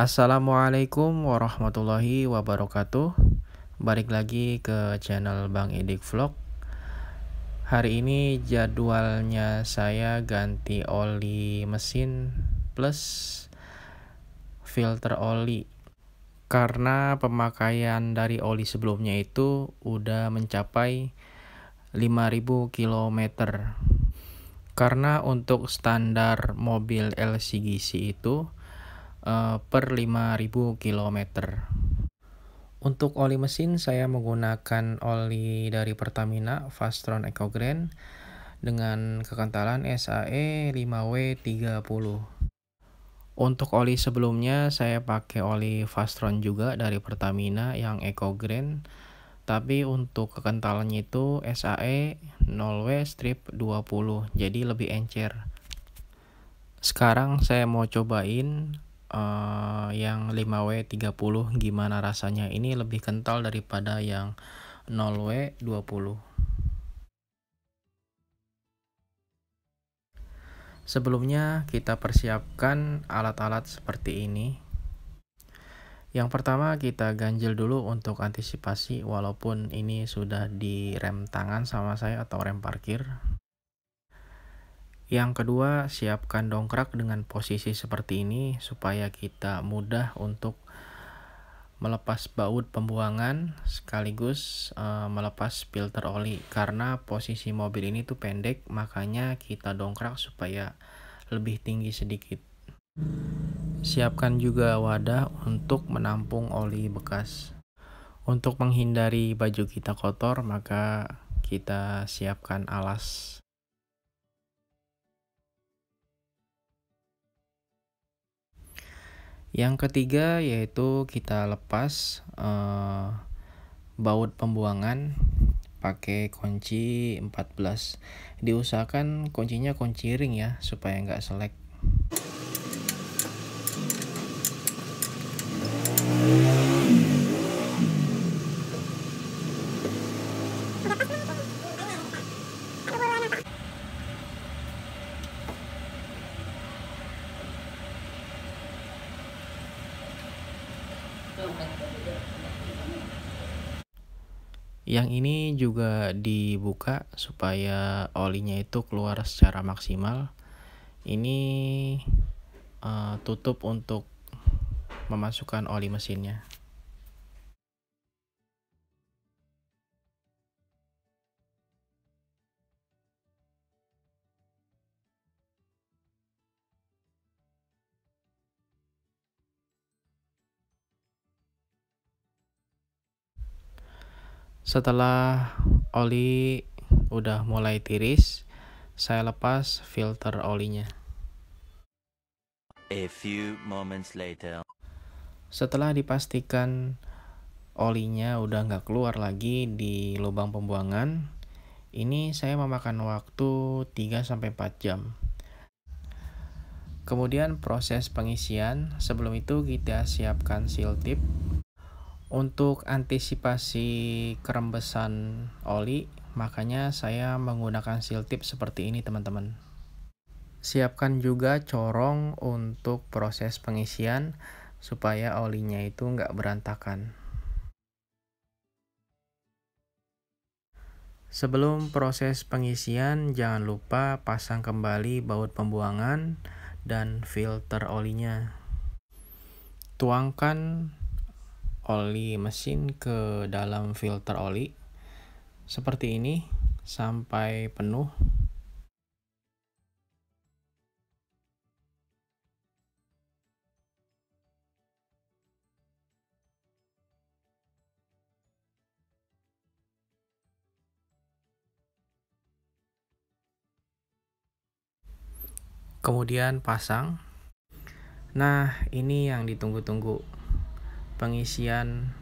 Assalamualaikum warahmatullahi wabarakatuh Balik lagi ke channel Bang Edik Vlog Hari ini jadwalnya saya ganti oli mesin plus filter oli Karena pemakaian dari oli sebelumnya itu udah mencapai 5000 km Karena untuk standar mobil LCGC itu Eh, per 5000 km. Untuk oli mesin saya menggunakan oli dari Pertamina Fastron Eco Grand dengan kekentalan SAE 5W30. Untuk oli sebelumnya saya pakai oli Fastron juga dari Pertamina yang Eco Grand tapi untuk kekentalannya itu SAE 0W strip 20 jadi lebih encer. Sekarang saya mau cobain uh, yang 5W30 gimana rasanya ini lebih kental daripada yang 0W20 sebelumnya kita persiapkan alat-alat seperti ini yang pertama kita ganjil dulu untuk antisipasi walaupun ini sudah direm tangan sama saya atau rem parkir yang kedua, siapkan dongkrak dengan posisi seperti ini supaya kita mudah untuk melepas baut pembuangan sekaligus e, melepas filter oli karena posisi mobil ini tuh pendek makanya kita dongkrak supaya lebih tinggi sedikit siapkan juga wadah untuk menampung oli bekas untuk menghindari baju kita kotor maka kita siapkan alas Yang ketiga yaitu kita lepas uh, baut pembuangan pakai kunci 14. Diusahakan kuncinya kunci ring ya supaya nggak selek. Yang ini juga dibuka supaya olinya itu keluar secara maksimal. Ini uh, tutup untuk memasukkan oli mesinnya. Setelah oli udah mulai tiris, saya lepas filter olinya. A few moments later. Setelah dipastikan olinya udah nggak keluar lagi di lubang pembuangan, ini saya memakan waktu 3-4 jam. Kemudian proses pengisian, sebelum itu kita siapkan seal tip untuk antisipasi kerembesan oli, makanya saya menggunakan seal tip seperti ini teman-teman. Siapkan juga corong untuk proses pengisian supaya olinya itu nggak berantakan. Sebelum proses pengisian, jangan lupa pasang kembali baut pembuangan dan filter olinya. Tuangkan oli mesin ke dalam filter oli seperti ini sampai penuh kemudian pasang. Nah, ini yang ditunggu-tunggu pengisian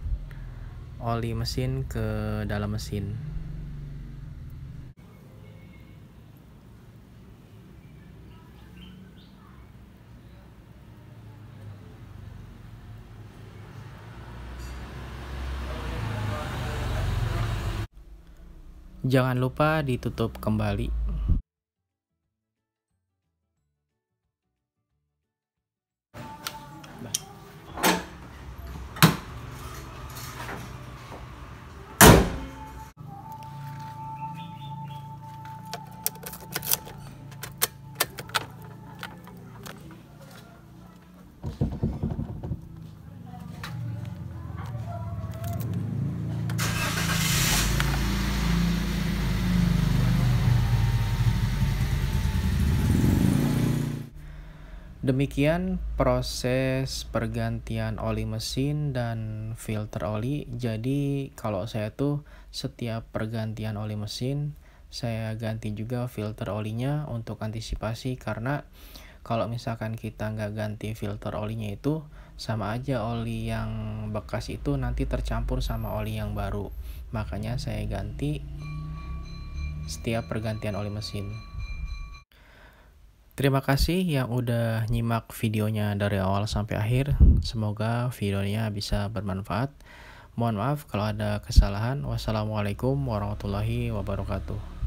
oli mesin ke dalam mesin. Jangan lupa ditutup kembali Demikian proses pergantian oli mesin dan filter oli. Jadi kalau saya tuh setiap pergantian oli mesin saya ganti juga filter olinya untuk antisipasi karena kalau misalkan kita nggak ganti filter olinya itu sama aja oli yang bekas itu nanti tercampur sama oli yang baru. Makanya saya ganti setiap pergantian oli mesin. Terima kasih yang udah nyimak videonya dari awal sampai akhir. Semoga videonya bisa bermanfaat. Mohon maaf kalau ada kesalahan. Wassalamualaikum warahmatullahi wabarakatuh.